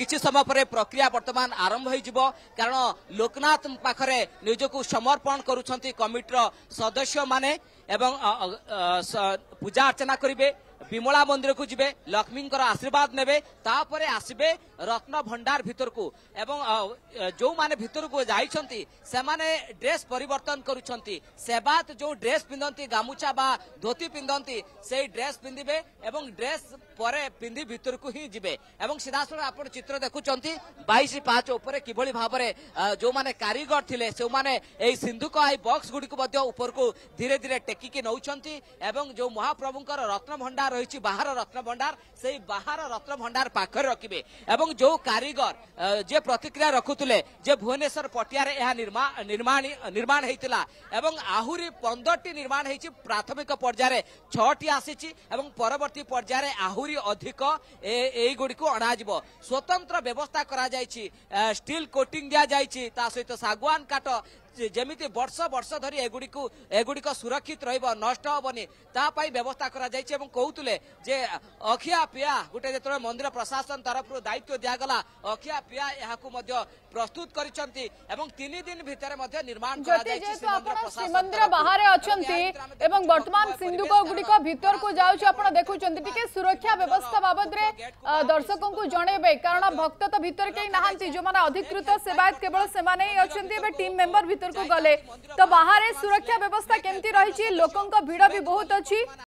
কিছু সময় পরে প্রক্রিয়া বর্তমান আরম্ভ হয়ে যাব কারণ লোকনাথ পাখে নিজকে সমর্পণ করুছেন কমিটির সদস্য মানে এবং পূজা অর্চনা করবে বিমলা মন্দিরকু যাবে লক্ষ্মী আশীর্বাদ নেবে তাপরে আসবে রত্ন ভণ্ডার ভিতরকু এবং যে ভিতরকু যাই সেমানে ড্রেস পরিবর্তন করছেন সেবাত যে ড্রেস পিঁধতি গামুছা বা ধোতি পিঁধতি সেই ড্রেস পিঁধিবে এবং ড্রেস পরে পিঁধি ভিতরকু হি যাবে এবং সিধা সিধাসল আপনার চিত্র দেখুম বাইশ পাঁচ উপরে কিভাবে ভাবে যে কারিগর লে সে এই সিন্ধুক এই বক্স গুড়ি উপরক ধীরে ধীরে টেকিকি নৌ এবং যে মহাপ্রভুঙ্কর ভণ্ডার রয়েছে বাহার রত্ন ভণ্ডার সেই বাহার রত্ন ভণ্ডার পাখে রাখবে এবং যে কারিগর যে প্রতিক্রিয়া রাখুলে যে ভুবনেশ্বর পটিয়ার নির্মাণ হয়েছিল এবং আহরি পনেরোটি নির্মাণ হয়েছে প্রাথমিক পর্যায়ে ছটি আসিছি এবং পরবর্তী পর্যায়ে আহরি অধিক এইগুড়ি অনাযব স্বতন্ত্র ব্যবস্থা করা যাই স্টিল কোটিং দিয়া যাই তা সহ সাগুয়ান কাঠ ଯେମିତି ବର୍ଷ ବର୍ଷ ଧରି ଏଗୁଡ଼ିକୁ ଏଗୁଡ଼ିକ ସୁରକ୍ଷିତ ରହିବ ନଷ୍ଟ ହେବନି ତା ପାଇଁ ବ୍ୟବସ୍ଥା କରାଯାଇଛି ଏବଂ କହୁଥିଲେ ଯେ ଅଖିଆ ପିଆ ଗୋଟେ ଯେତେବେଳେ ମନ୍ଦିର ପ୍ରଶାସନ ତରଫରୁ ଦାୟିତ୍ୱ ଦିଆଗଲା ଅଖିଆ ପିଆ ଏହାକୁ ମଧ୍ୟ ପ୍ରସ୍ତୁତ କରିଛନ୍ତି ଏବଂ ତିନି ଦିନ ଭିତରେ ମଧ୍ୟ ନିର୍ମାଣ କରାଯାଇଛି ଶ୍ରୀମନ୍ଦିର ବାହାରେ ଅଛନ୍ତି ଏବଂ ବର୍ତ୍ତମାନ ସିନ୍ଧୁକ ଗୁଡ଼ିକ ଭିତରକୁ ଯାଉଛି ଆପଣ ଦେଖୁଛନ୍ତି ଟିକେ ସୁରକ୍ଷା ବ୍ୟବସ୍ଥା ବାବଦରେ दर्शकों को जड़े कारण भक्त तो भितर कहीं ना जो मैंने अधिकृत सेवायत केवल से टीम मेंबर भितर को गले तो बाहर तो सुरक्षा व्यवस्था केमती रही लोकों भिड़ भी बहुत अच्छी